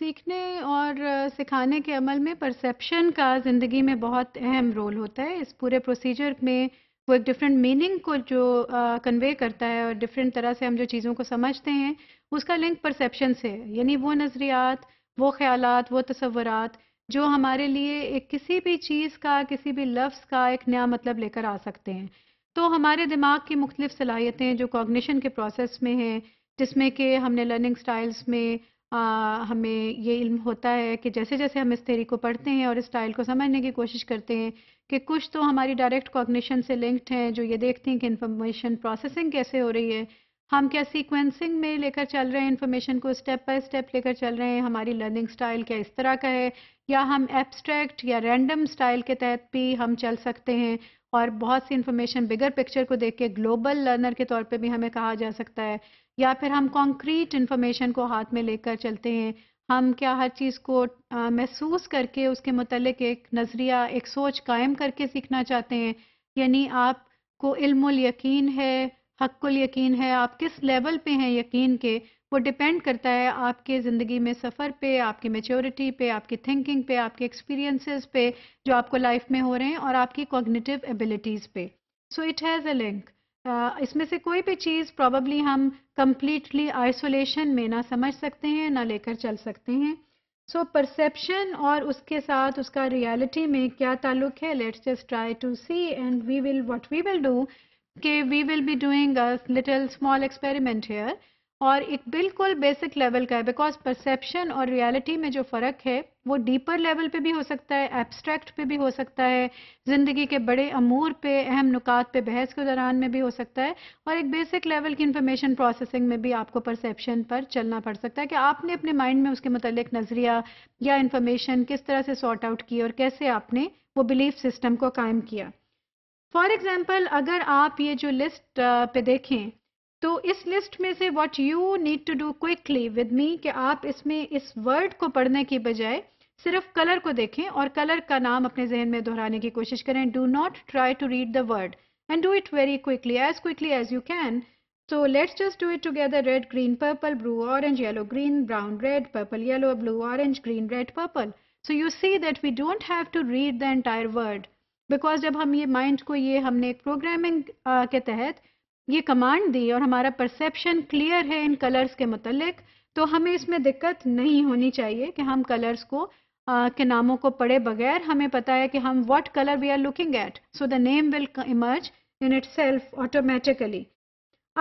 सीखने और सिखाने के अमल में परसेप्शन का ज़िंदगी में बहुत अहम रोल होता है इस पूरे प्रोसीजर में वो एक डिफरेंट मीनिंग को जो कन्वे करता है और डिफरेंट तरह से हम जो चीज़ों को समझते हैं उसका लिंक परसेप्शन से है यानी वो नज़रियात वो ख्याल वो तस्वरत जो हमारे लिए एक किसी भी चीज़ का किसी भी लफ्ज़ का एक नया मतलब लेकर आ सकते हैं तो हमारे दिमाग की मुख्तलिफ सलाहियतें जो कॉग्निशन के प्रोसेस में हैं जिसमें कि हमने लर्निंग स्टाइल्स में हमें ये इल्म होता है कि जैसे जैसे हम इस थेरी को पढ़ते हैं और इस स्टाइल को समझने की कोशिश करते हैं कि कुछ तो हमारी डायरेक्ट कॉग्निशन से लिंक्ड हैं जो ये देखते हैं कि इन्फॉर्मेशन प्रोसेसिंग कैसे हो रही है हम क्या सीक्वेंसिंग में लेकर चल रहे हैं इन्फॉर्मेशन को स्टेप बाय स्टेप लेकर चल रहे हैं हमारी लर्निंग स्टाइल क्या इस तरह का है या हम एब्स्ट्रैक्ट या रैंडम स्टाइल के तहत भी हम चल सकते हैं और बहुत सी इन्फॉर्मेशन बिगर पिक्चर को देख के ग्लोबल लर्नर के तौर पे भी हमें कहा जा सकता है या फिर हम कॉन्क्रीट इन्फॉर्मेशन को हाथ में लेकर चलते हैं हम क्या हर चीज़ को महसूस करके उसके मतलब एक नज़रिया एक सोच कायम करके सीखना चाहते हैं यानी आपको यकीन है हक्कुल यकीन है आप किस लेवल पे हैं यकीन के वो डिपेंड करता है आपके ज़िंदगी में सफ़र पे आपकी मेच्योरिटी पे आपकी थिंकिंग पे आपके एक्सपीरियंसेस पे जो आपको लाइफ में हो रहे हैं और आपकी कॉग्निटिव एबिलिटीज़ पे so it has a link इसमें से कोई भी चीज़ प्रॉबली हम कम्प्लीटली आइसोलेशन में ना समझ सकते हैं ना लेकर चल सकते हैं सो परसेप्शन और उसके साथ उसका रियलिटी में क्या ताल्लुक है let's just try to see and we will what we will do के we will be doing a little small experiment here और एक बिल्कुल बेसिक लेवल का है बिकॉज परसेप्शन और रियलिटी में जो फ़र्क है वो डीपर लेवल पे भी हो सकता है एब्स्ट्रैक्ट पे भी हो सकता है ज़िंदगी के बड़े अमूर पे अहम नुकात पे बहस के दौरान में भी हो सकता है और एक बेसिक लेवल की इंफॉर्मेशन प्रोसेसिंग में भी आपको परसेप्शन पर चलना पड़ सकता है कि आपने अपने माइंड में उसके मतलब नज़रिया या इन्फॉर्मेशन किस तरह से सॉर्ट आउट की और कैसे आपने वो बिलीफ सिस्टम को कायम किया फॉर एग्ज़ाम्पल अगर आप ये जो लिस्ट पे देखें तो इस लिस्ट में से what you need to do quickly with me कि आप इसमें इस वर्ड को पढ़ने की बजाय सिर्फ कलर को देखें और कलर का नाम अपने जहन में दोहराने की कोशिश करें do not try to read the word and do it very quickly as quickly as you can so let's just do it together red green purple blue orange yellow green brown red purple yellow blue orange green red purple so you see that we don't have to read the entire word because जब हम ये mind को ये हमने एक programming के तहत ये कमांड दी और हमारा परसेप्शन क्लियर है इन कलर्स के मतलब तो हमें इसमें दिक्कत नहीं होनी चाहिए कि हम कलर्स को आ, के नामों को पढ़े बगैर हमें पता है कि हम what colour we are looking at so the name will emerge in itself automatically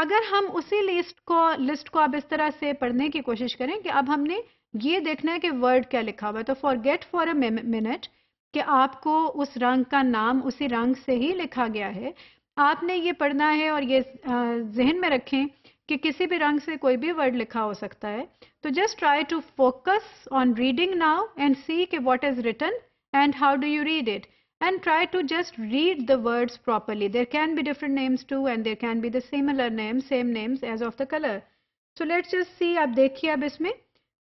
अगर हम उसी लिस्ट को लिस्ट को अब इस तरह से पढ़ने की कोशिश करें कि अब हमने ये देखना है कि वर्ड क्या लिखा हुआ है तो forget for a minute कि आपको उस रंग का नाम उसी रंग से ही लिखा गया है आपने ये पढ़ना है और ये जहन में रखें कि किसी भी रंग से कोई भी वर्ड लिखा हो सकता है तो just try to focus on reading now and see के what is written and how do you read it and try to just read the words properly there can be different names too and there can be the similar name same names as of the colour so let's just see आप देखिए अब इसमें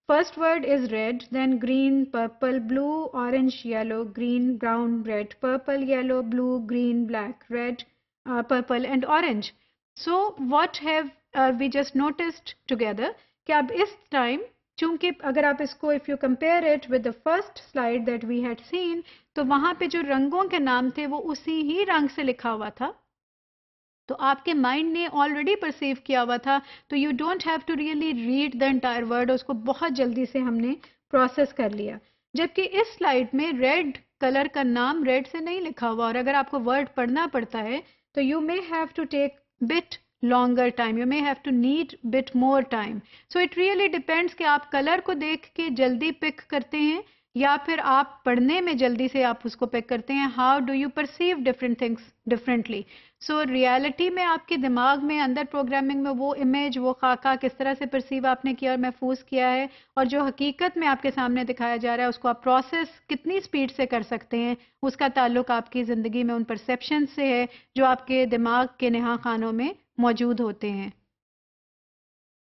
first word is red then green purple blue orange yellow green brown red purple yellow blue green black red purple and orange so what have we just noticed just कि अब इस time चूंकि अगर आप इसको if you compare it with the first slide that we had seen तो वहां पे जो रंगों के नाम थे वो उसी ही रंग से लिखा हुआ था तो आपके माइंड ने ऑलरेडी परसीव किया हुआ था तो you don't have to really read the entire word उसको बहुत जल्दी से हमने प्रोसेस कर लिया जबकि इस स्लाइड में रेड कलर का नाम रेड से नहीं लिखा हुआ और अगर आपको वर्ड पढ़ना पड़ता है So you may have to take bit longer time you may have to need bit more time so it really depends कि आप color को देख के जल्दी pick करते हैं या फिर आप पढ़ने में जल्दी से आप उसको पिक करते हैं how do you perceive different things differently so reality में आपके दिमाग में अंदर प्रोग्रामिंग में वो इमेज वो खाका किस तरह से परसीव आपने किया और महफूज किया है और जो हकीकत में आपके सामने दिखाया जा रहा है उसको आप प्रोसेस कितनी स्पीड से कर सकते हैं उसका ताल्लुक आपकी ज़िंदगी में उन परसेप्शन से है जो आपके दिमाग के नहा खानों में मौजूद होते हैं